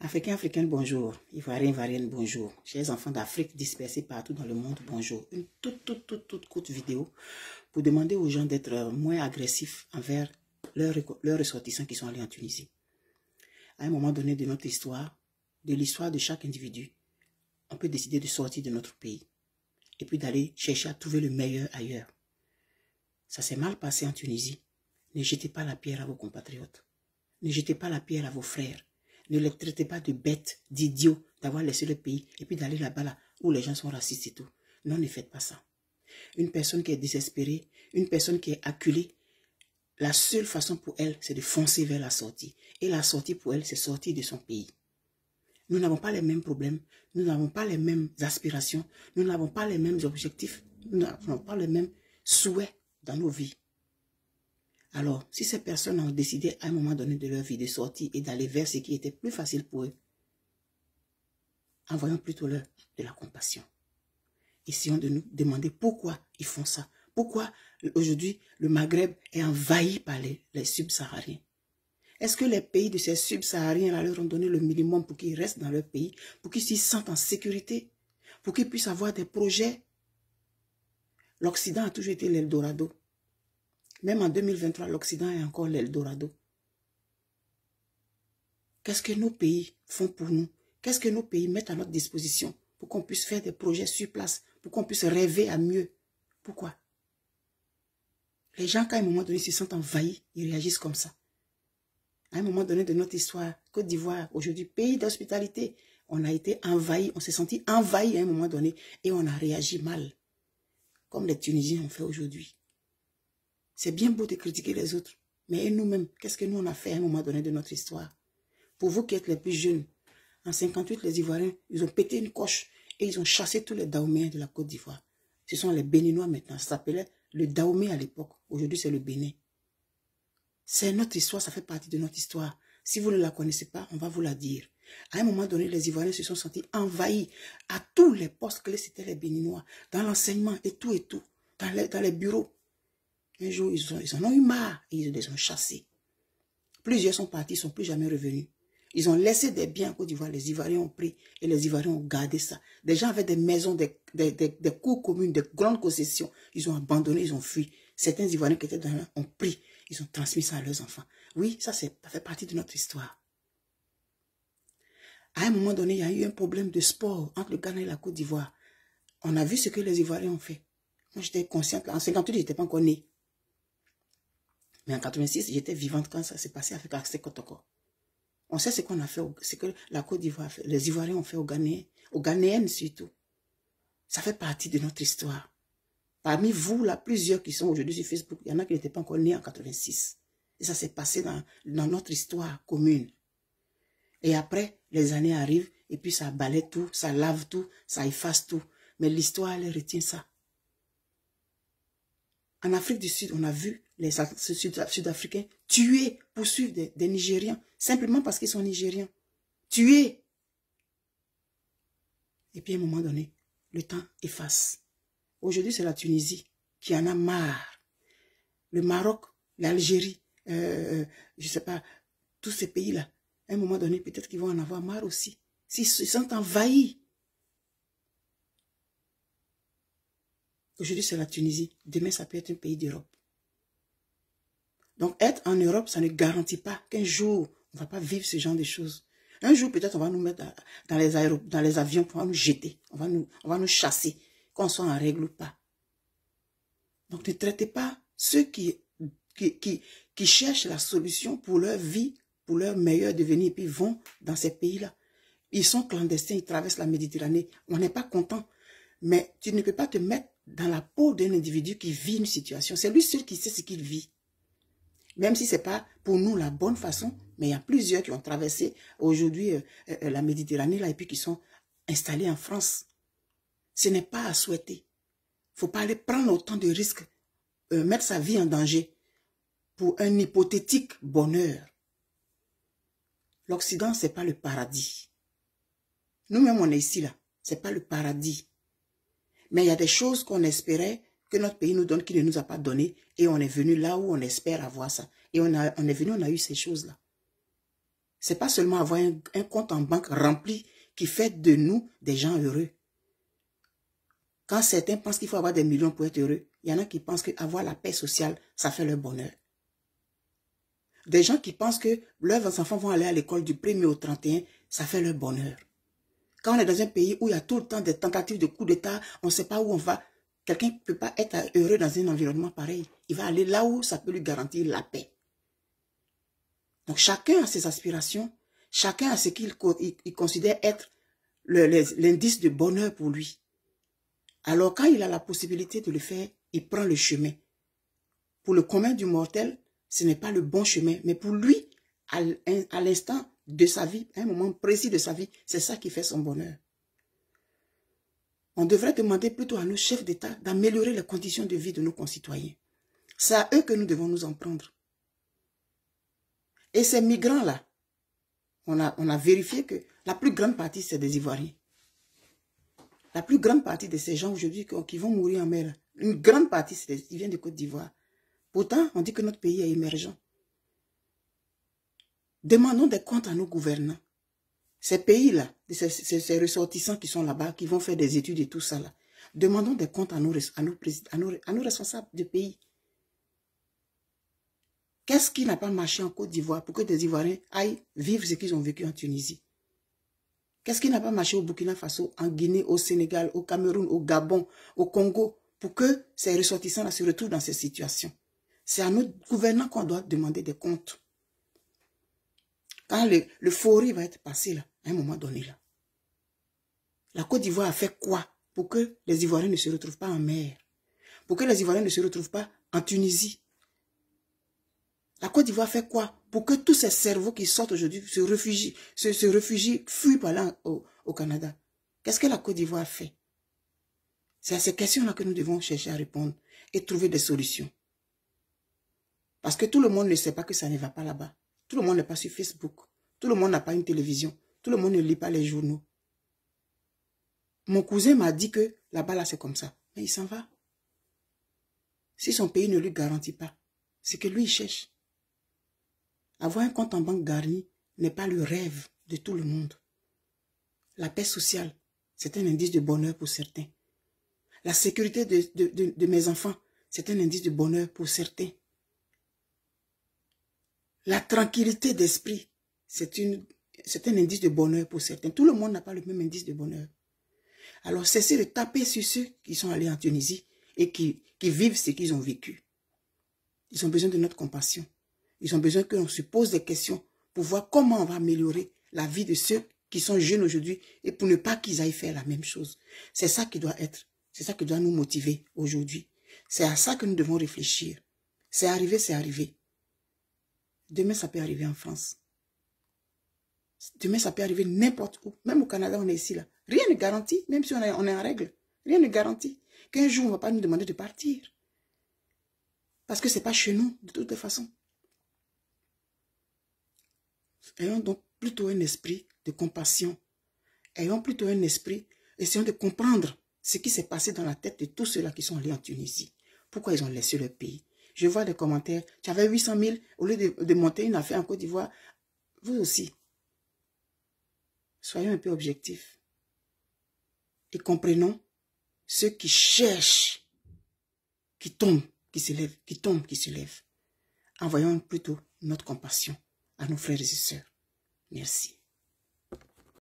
Africains, africaines, bonjour. Ivoiriens, ivoiriennes, bonjour. Chers enfants d'Afrique dispersés partout dans le monde, bonjour. Une toute, toute, toute, toute courte vidéo pour demander aux gens d'être euh, moins agressifs envers leurs, leurs ressortissants qui sont allés en Tunisie. À un moment donné de notre histoire, de l'histoire de chaque individu, on peut décider de sortir de notre pays et puis d'aller chercher à trouver le meilleur ailleurs. Ça s'est mal passé en Tunisie. Ne jetez pas la pierre à vos compatriotes. Ne jetez pas la pierre à vos frères. Ne les traitez pas de bêtes, d'idiots, d'avoir laissé le pays et puis d'aller là-bas là, où les gens sont racistes et tout. Non, ne faites pas ça. Une personne qui est désespérée, une personne qui est acculée, la seule façon pour elle, c'est de foncer vers la sortie. Et la sortie pour elle, c'est sortir de son pays. Nous n'avons pas les mêmes problèmes, nous n'avons pas les mêmes aspirations, nous n'avons pas les mêmes objectifs, nous n'avons pas les mêmes souhaits dans nos vies. Alors, si ces personnes ont décidé à un moment donné de leur vie de sortir et d'aller vers ce qui était plus facile pour eux, envoyons plutôt leur de la compassion. Essayons de nous demander pourquoi ils font ça. Pourquoi aujourd'hui le Maghreb est envahi par les, subsahariens Est-ce que les pays de ces subsahariens leur ont donné le minimum pour qu'ils restent dans leur pays, pour qu'ils s'y sentent en sécurité, pour qu'ils puissent avoir des projets L'Occident a toujours été l'Eldorado. Même en 2023, l'Occident est encore l'Eldorado. Qu'est-ce que nos pays font pour nous Qu'est-ce que nos pays mettent à notre disposition pour qu'on puisse faire des projets sur place, pour qu'on puisse rêver à mieux Pourquoi Les gens, quand à un moment donné, se sentent envahis, ils réagissent comme ça. À un moment donné de notre histoire, Côte d'Ivoire, aujourd'hui pays d'hospitalité, on a été envahi, on s'est senti envahi à un moment donné et on a réagi mal, comme les Tunisiens ont fait aujourd'hui. C'est bien beau de critiquer les autres, mais nous-mêmes, qu'est-ce que nous on a fait à un moment donné de notre histoire Pour vous qui êtes les plus jeunes, en 58, les Ivoiriens, ils ont pété une coche et ils ont chassé tous les Daoméens de la Côte d'Ivoire. Ce sont les Béninois maintenant. Ça s'appelait le Daomé à l'époque. Aujourd'hui, c'est le Bénin. C'est notre histoire, ça fait partie de notre histoire. Si vous ne la connaissez pas, on va vous la dire. À un moment donné, les Ivoiriens se sont sentis envahis à tous les postes les c'était les Béninois, dans l'enseignement et tout et tout, dans les bureaux. Un jour, ils, en ont eu marre et ils les ont chassés. Plusieurs sont partis, ils ne sont plus jamais revenus. Ils ont laissé des biens en Côte d'Ivoire. Les Ivoiriens ont pris et les Ivoiriens ont gardé ça. Des gens avaient des maisons, des, cours communes, des grandes concessions. Ils ont abandonné, ils ont fui. Certains Ivoiriens qui étaient dans ont pris. Ils ont transmis ça à leurs enfants. Oui, ça, fait partie de notre histoire. À un moment donné, il y a eu un problème de sport entre le Ghana et la Côte d'Ivoire. On a vu ce que les Ivoiriens ont fait. Moi, j'étais consciente. En 58, je n'étais pas encore née. Mais en 86, j'étais vivante quand ça s'est passé avec Axé Kotoko. On sait ce qu'on a fait, ce que la Côte d'Ivoire, les Ivoiriens ont fait aux Ghanéens, aux Ghanéennes surtout. Ça fait partie de notre histoire. Parmi vous, là, plusieurs qui sont aujourd'hui sur Facebook, il y en a qui n'étaient pas encore nés en 86. Et ça s'est passé dans, dans notre histoire commune. Et après, les années arrivent, et puis ça balaie tout, ça lave tout, ça efface tout. Mais l'histoire, elle retient ça. En Afrique du Sud, on a vu les Sud-Africains tuer, poursuivre des, Nigériens, simplement parce qu'ils sont Nigériens. Tuer. Et puis à un moment donné, le temps efface. Aujourd'hui, c'est la Tunisie qui en a marre. Le Maroc, l'Algérie, euh, euh, je ne sais pas, tous ces pays-là, à un moment donné, peut-être qu'ils vont en avoir marre aussi. S'ils se sentent envahis Aujourd'hui, c'est la Tunisie. Demain, ça peut être un pays d'Europe. Donc, être en Europe, ça ne garantit pas qu'un jour, on ne va pas vivre ce genre de choses. Un jour, peut-être, on va nous mettre dans les, dans les avions, pour nous jeter, on va nous, on va nous chasser, qu'on soit en règle ou pas. Donc, ne traitez pas ceux qui, qui cherchent la solution pour leur vie, pour leur meilleur devenir, puis vont dans ces pays-là. Ils sont clandestins, ils traversent la Méditerranée. On n'est pas content. Mais tu ne peux pas te mettre dans la peau d'un individu qui vit une situation. C'est lui seul qui sait ce qu'il vit. Même si ce n'est pas pour nous la bonne façon, mais il y a plusieurs qui ont traversé aujourd'hui euh, euh, euh, la Méditerranée là, et puis qui sont installés en France. Ce n'est pas à souhaiter. Il ne faut pas aller prendre autant de risques, mettre sa vie en danger pour un hypothétique bonheur. L'Occident, ce n'est pas le paradis. Nous-mêmes, on est ici, là. Ce n'est pas le paradis. Mais il y a des choses qu'on espérait que notre pays nous donne, qu'il ne nous a pas donné, et on est venu là où on espère avoir ça. Et on, a, on est venu, on a eu ces choses-là. C'est pas seulement avoir un, un compte en banque rempli qui fait de nous des gens heureux. Quand certains pensent qu'il faut avoir des millions pour être heureux, il y en a qui pensent qu'avoir la paix sociale, ça fait leur bonheur. Des gens qui pensent que leurs enfants vont aller à l'école du 1er au 31, ça fait leur bonheur. Quand on est dans un pays où il y a tout le temps des tentatives de coup d'État, on ne sait pas où on va. Quelqu'un ne peut pas être heureux dans un environnement pareil. Il va aller là où ça peut lui garantir la paix. Donc chacun a ses aspirations, chacun a ce qu'il considère être l'indice de bonheur pour lui. Alors quand il a la possibilité de le faire, il prend le chemin. Pour le commun du mortel, ce n'est pas le bon chemin, mais pour lui, à l'instant de sa vie, un moment précis de sa vie, c'est ça qui fait son bonheur. On devrait demander plutôt à nos chefs d'État d'améliorer les conditions de vie de nos concitoyens. C'est à eux que nous devons nous en prendre. Et ces migrants-là, on a, on a vérifié que la plus grande partie, c'est des Ivoiriens. La plus grande partie de ces gens aujourd'hui qui vont mourir en mer, une grande partie, ils viennent de Côte d'Ivoire. Pourtant, on dit que notre pays est émergent. Demandons des comptes à nos gouvernants. Ces pays-là, ces, ressortissants qui sont là-bas, qui vont faire des études et tout ça là. Demandons des comptes à nos, à nos responsables de pays. Qu'est-ce qui n'a pas marché en Côte d'Ivoire pour que des Ivoiriens aillent vivre ce qu'ils ont vécu en Tunisie Qu'est-ce qui n'a pas marché au Burkina Faso, en Guinée, au Sénégal, au Cameroun, au Gabon, au Congo, pour que ces ressortissants-là se retrouvent dans ces situations C'est à nos gouvernants qu'on doit demander des comptes. Quand l'euphorie va être passée, là, à un moment donné, là, la Côte d'Ivoire a fait quoi pour que les Ivoiriens ne se retrouvent pas en mer Pour que les Ivoiriens ne se retrouvent pas en Tunisie La Côte d'Ivoire a fait quoi pour que tous ces cerveaux qui sortent aujourd'hui se réfugient, se, réfugient, fuient par là au, Canada Qu'est-ce que la Côte d'Ivoire a fait C'est à ces questions-là que nous devons chercher à répondre et trouver des solutions. Parce que tout le monde ne sait pas que ça ne va pas là-bas. Tout le monde n'est pas sur Facebook. Tout le monde n'a pas une télévision. Tout le monde ne lit pas les journaux. Mon cousin m'a dit que là-bas, là, c'est comme ça. Mais il s'en va. Si son pays ne lui garantit pas, c'est que lui, il cherche. Avoir un compte en banque garni n'est pas le rêve de tout le monde. La paix sociale, c'est un indice de bonheur pour certains. La sécurité de mes enfants, c'est un indice de bonheur pour certains. La tranquillité d'esprit, c'est un indice de bonheur pour certains. Tout le monde n'a pas le même indice de bonheur. Alors cessez de taper sur ceux qui sont allés en Tunisie et qui, qui vivent ce qu'ils ont vécu. Ils ont besoin de notre compassion. Ils ont besoin que l'on se pose des questions pour voir comment on va améliorer la vie de ceux qui sont jeunes aujourd'hui et pour ne pas qu'ils aillent faire la même chose. C'est ça qui doit être. C'est ça qui doit nous motiver aujourd'hui. C'est à ça que nous devons réfléchir. C'est arrivé, c'est arrivé. Demain, ça peut arriver en France. Demain, ça peut arriver n'importe où. Même au Canada, on est ici, là. Rien n'est garanti, même si on est, en règle. Rien n'est garanti qu'un jour, on ne va pas nous demander de partir. Parce que ce n'est pas chez nous, de toute façon. Ayons donc plutôt un esprit de compassion. Ayons plutôt un esprit, essayons de comprendre ce qui s'est passé dans la tête de tous ceux-là qui sont allés en Tunisie. Pourquoi ils ont laissé leur pays je vois des commentaires. Tu avais 800 000 au lieu de, de monter une affaire en Côte d'Ivoire. Vous aussi. Soyons un peu objectifs. Et comprenons ceux qui cherchent, qui tombent, qui se lèvent, qui tombent, qui se lèvent. Envoyons plutôt notre compassion à nos frères et sœurs. Merci.